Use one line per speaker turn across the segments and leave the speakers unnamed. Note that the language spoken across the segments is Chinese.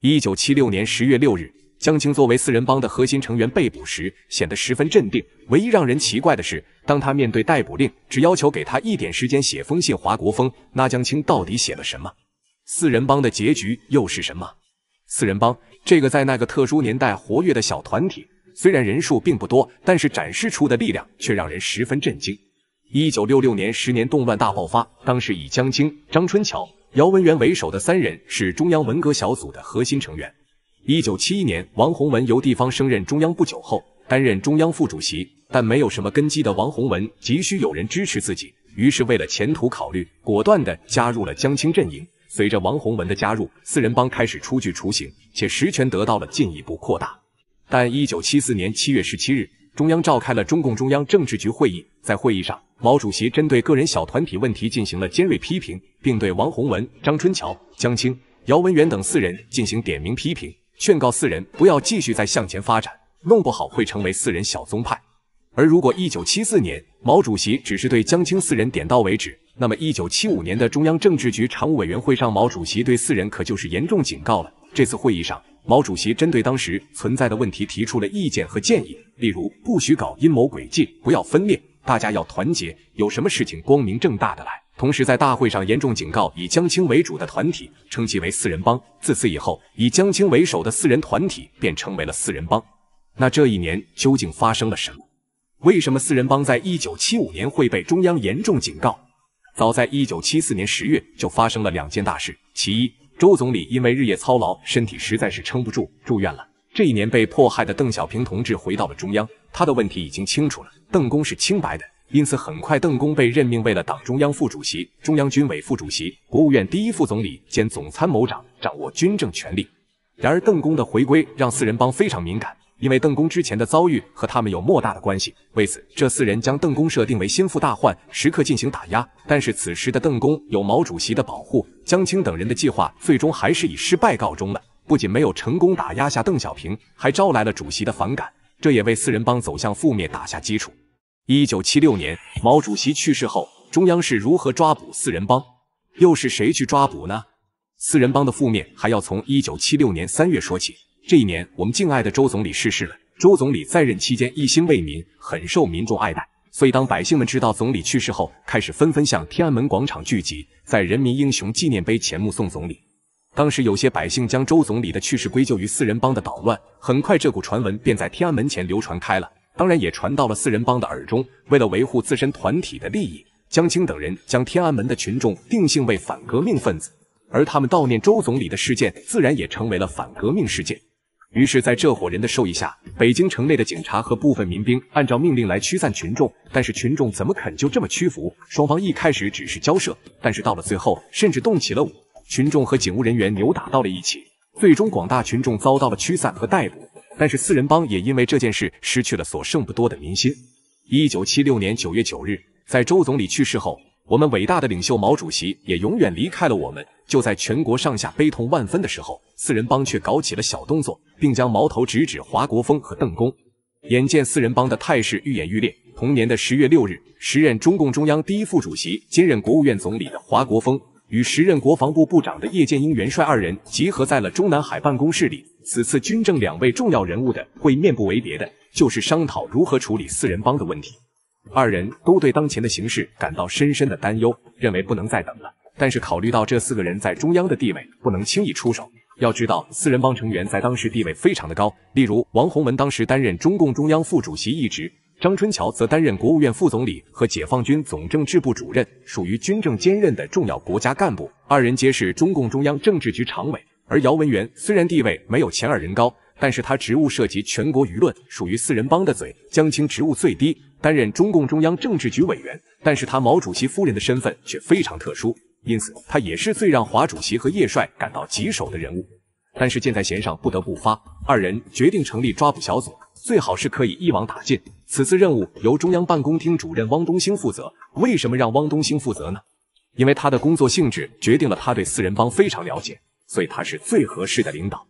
一九七六年十月六日，江青作为四人帮的核心成员被捕时，显得十分镇定。唯一让人奇怪的是，当他面对逮捕令，只要求给他一点时间写封信。华国锋，那江青到底写了什么？四人帮的结局又是什么？四人帮这个在那个特殊年代活跃的小团体，虽然人数并不多，但是展示出的力量却让人十分震惊。一九六六年十年动乱大爆发，当时以江青、张春桥。姚文元为首的三人是中央文革小组的核心成员。一九七一年，王洪文由地方升任中央不久后，担任中央副主席，但没有什么根基的王洪文急需有人支持自己，于是为了前途考虑，果断地加入了江青阵营。随着王洪文的加入，四人帮开始初具雏形，且实权得到了进一步扩大。但一九七四年七月十七日，中央召开了中共中央政治局会议，在会议上，毛主席针对个人小团体问题进行了尖锐批评，并对王洪文、张春桥、江青、姚文元等四人进行点名批评，劝告四人不要继续再向前发展，弄不好会成为四人小宗派。而如果1974年毛主席只是对江青四人点到为止，那么1975年的中央政治局常务委员会上，毛主席对四人可就是严重警告了。这次会议上，毛主席针对当时存在的问题提出了意见和建议。例如，不许搞阴谋诡计，不要分裂，大家要团结，有什么事情光明正大的来。同时，在大会上严重警告以江青为主的团体，称其为“四人帮”。自此以后，以江青为首的四人团体便成为了“四人帮”。那这一年究竟发生了什么？为什么“四人帮”在一九七五年会被中央严重警告？早在一九七四年十月就发生了两件大事，其一，周总理因为日夜操劳，身体实在是撑不住，住院了。这一年，被迫害的邓小平同志回到了中央，他的问题已经清楚了，邓公是清白的。因此，很快邓公被任命为了党中央副主席、中央军委副主席、国务院第一副总理兼总参谋长，掌握军政权力。然而，邓公的回归让四人帮非常敏感，因为邓公之前的遭遇和他们有莫大的关系。为此，这四人将邓公设定为心腹大患，时刻进行打压。但是，此时的邓公有毛主席的保护，江青等人的计划最终还是以失败告终了。不仅没有成功打压下邓小平，还招来了主席的反感，这也为四人帮走向覆灭打下基础。一九七六年，毛主席去世后，中央是如何抓捕四人帮，又是谁去抓捕呢？四人帮的覆灭还要从一九七六年三月说起。这一年，我们敬爱的周总理逝世了。周总理在任期间一心为民，很受民众爱戴，所以当百姓们知道总理去世后，开始纷纷向天安门广场聚集，在人民英雄纪念碑前目送总理。当时有些百姓将周总理的去世归咎于四人帮的捣乱，很快这股传闻便在天安门前流传开了，当然也传到了四人帮的耳中。为了维护自身团体的利益，江青等人将天安门的群众定性为反革命分子，而他们悼念周总理的事件自然也成为了反革命事件。于是，在这伙人的授意下，北京城内的警察和部分民兵按照命令来驱散群众，但是群众怎么肯就这么屈服？双方一开始只是交涉，但是到了最后，甚至动起了武。群众和警务人员扭打到了一起，最终广大群众遭到了驱散和逮捕。但是四人帮也因为这件事失去了所剩不多的民心。一九七六年九月九日，在周总理去世后，我们伟大的领袖毛主席也永远离开了我们。就在全国上下悲痛万分的时候，四人帮却搞起了小动作，并将矛头直指华国锋和邓公。眼见四人帮的态势愈演愈烈，同年的十月六日，时任中共中央第一副主席、兼任国务院总理的华国锋。与时任国防部部长的叶剑英元帅二人集合在了中南海办公室里。此次军政两位重要人物的会面不为别的，就是商讨如何处理四人帮的问题。二人都对当前的形势感到深深的担忧，认为不能再等了。但是考虑到这四个人在中央的地位，不能轻易出手。要知道，四人帮成员在当时地位非常的高，例如王洪文当时担任中共中央副主席一职。张春桥则担任国务院副总理和解放军总政治部主任，属于军政兼任的重要国家干部。二人皆是中共中央政治局常委，而姚文元虽然地位没有前二人高，但是他职务涉及全国舆论，属于四人帮的嘴。江青职务最低，担任中共中央政治局委员，但是他毛主席夫人的身份却非常特殊，因此他也是最让华主席和叶帅感到棘手的人物。但是箭在弦上，不得不发，二人决定成立抓捕小组，最好是可以一网打尽。此次任务由中央办公厅主任汪东兴负责。为什么让汪东兴负责呢？因为他的工作性质决定了他对四人帮非常了解，所以他是最合适的领导。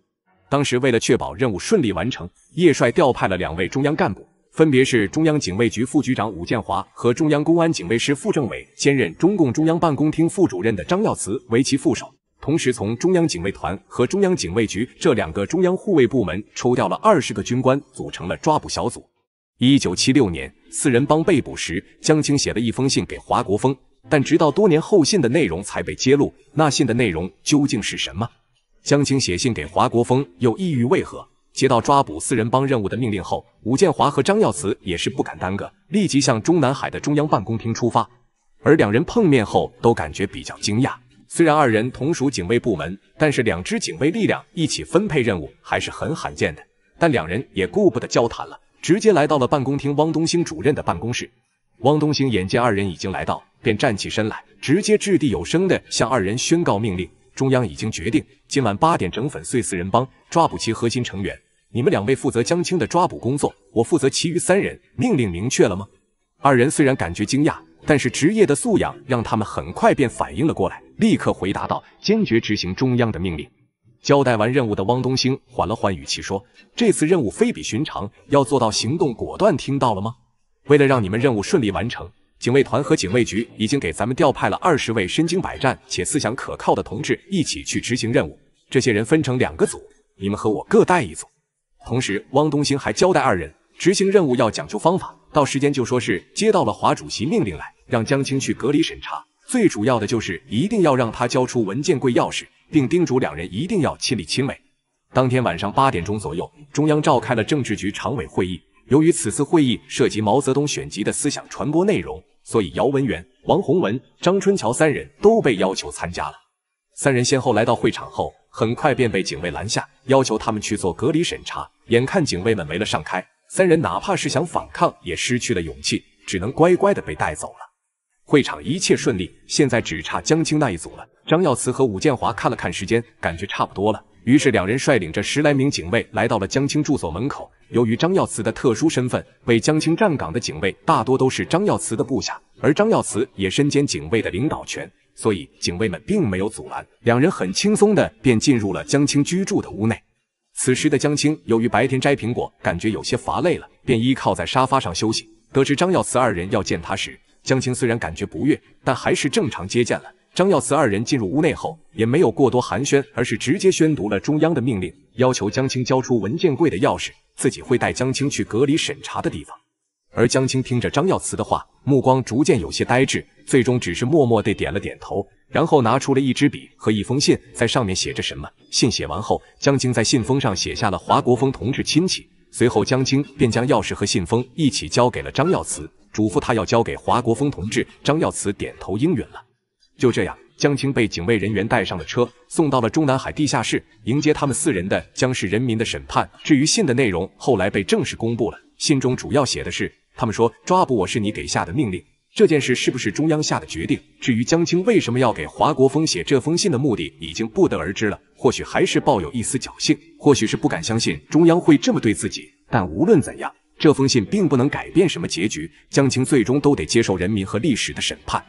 当时为了确保任务顺利完成，叶帅调派了两位中央干部，分别是中央警卫局副局长武建华和中央公安警卫师副政委、兼任中共中央办公厅副主任的张耀祠为其副手。同时，从中央警卫团和中央警卫局这两个中央护卫部门抽调了二十个军官，组成了抓捕小组。一九七六年，四人帮被捕时，江青写了一封信给华国锋，但直到多年后，信的内容才被揭露。那信的内容究竟是什么？江青写信给华国锋又意欲为何？接到抓捕四人帮任务的命令后，武建华和张耀慈也是不敢耽搁，立即向中南海的中央办公厅出发。而两人碰面后都感觉比较惊讶，虽然二人同属警卫部门，但是两支警卫力量一起分配任务还是很罕见的。但两人也顾不得交谈了。直接来到了办公厅，汪东兴主任的办公室。汪东兴眼见二人已经来到，便站起身来，直接掷地有声地向二人宣告命令：中央已经决定，今晚八点整粉碎四人帮，抓捕其核心成员。你们两位负责江青的抓捕工作，我负责其余三人。命令明确了吗？二人虽然感觉惊讶，但是职业的素养让他们很快便反应了过来，立刻回答道：坚决执行中央的命令。交代完任务的汪东兴缓了缓语气说：“这次任务非比寻常，要做到行动果断，听到了吗？为了让你们任务顺利完成，警卫团和警卫局已经给咱们调派了二十位身经百战且思想可靠的同志一起去执行任务。这些人分成两个组，你们和我各带一组。”同时，汪东兴还交代二人执行任务要讲究方法，到时间就说是接到了华主席命令来让江青去隔离审查。最主要的就是一定要让他交出文件柜钥匙。并叮嘱两人一定要亲力亲为。当天晚上八点钟左右，中央召开了政治局常委会议。由于此次会议涉及毛泽东选集的思想传播内容，所以姚文元、王洪文、张春桥三人都被要求参加了。三人先后来到会场后，很快便被警卫拦下，要求他们去做隔离审查。眼看警卫们没了上开，三人哪怕是想反抗，也失去了勇气，只能乖乖的被带走了。会场一切顺利，现在只差江青那一组了。张耀慈和武建华看了看时间，感觉差不多了，于是两人率领着十来名警卫来到了江青住所门口。由于张耀慈的特殊身份，为江青站岗的警卫大多都是张耀慈的部下，而张耀慈也身兼警卫的领导权，所以警卫们并没有阻拦，两人很轻松的便进入了江青居住的屋内。此时的江青由于白天摘苹果，感觉有些乏累了，便依靠在沙发上休息。得知张耀慈二人要见他时，江青虽然感觉不悦，但还是正常接见了。张耀慈二人进入屋内后，也没有过多寒暄，而是直接宣读了中央的命令，要求江青交出文件柜的钥匙，自己会带江青去隔离审查的地方。而江青听着张耀慈的话，目光逐渐有些呆滞，最终只是默默地点了点头，然后拿出了一支笔和一封信，在上面写着什么。信写完后，江青在信封上写下了华国锋同志亲戚，随后江青便将钥匙和信封一起交给了张耀慈，嘱咐他要交给华国锋同志。张耀慈点头应允了。就这样，江青被警卫人员带上了车，送到了中南海地下室。迎接他们四人的将是人民的审判。至于信的内容，后来被正式公布了。信中主要写的是，他们说抓捕我是你给下的命令，这件事是不是中央下的决定？至于江青为什么要给华国锋写这封信的目的，已经不得而知了。或许还是抱有一丝侥幸，或许是不敢相信中央会这么对自己。但无论怎样，这封信并不能改变什么结局。江青最终都得接受人民和历史的审判。